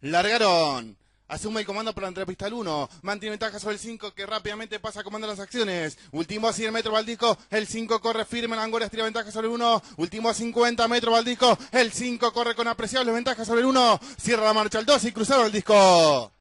Largaron. Asume el comando para entrar a pista al 1. Mantiene ventaja sobre el 5 que rápidamente pasa a las acciones. Último a 100 metros Valdisco. El 5 corre firme. en Angola. estira ventaja sobre el 1. Último a 50 metros Valdisco. El 5 corre con apreciables ventajas sobre el 1. Cierra la marcha al 2 y cruzaron el disco.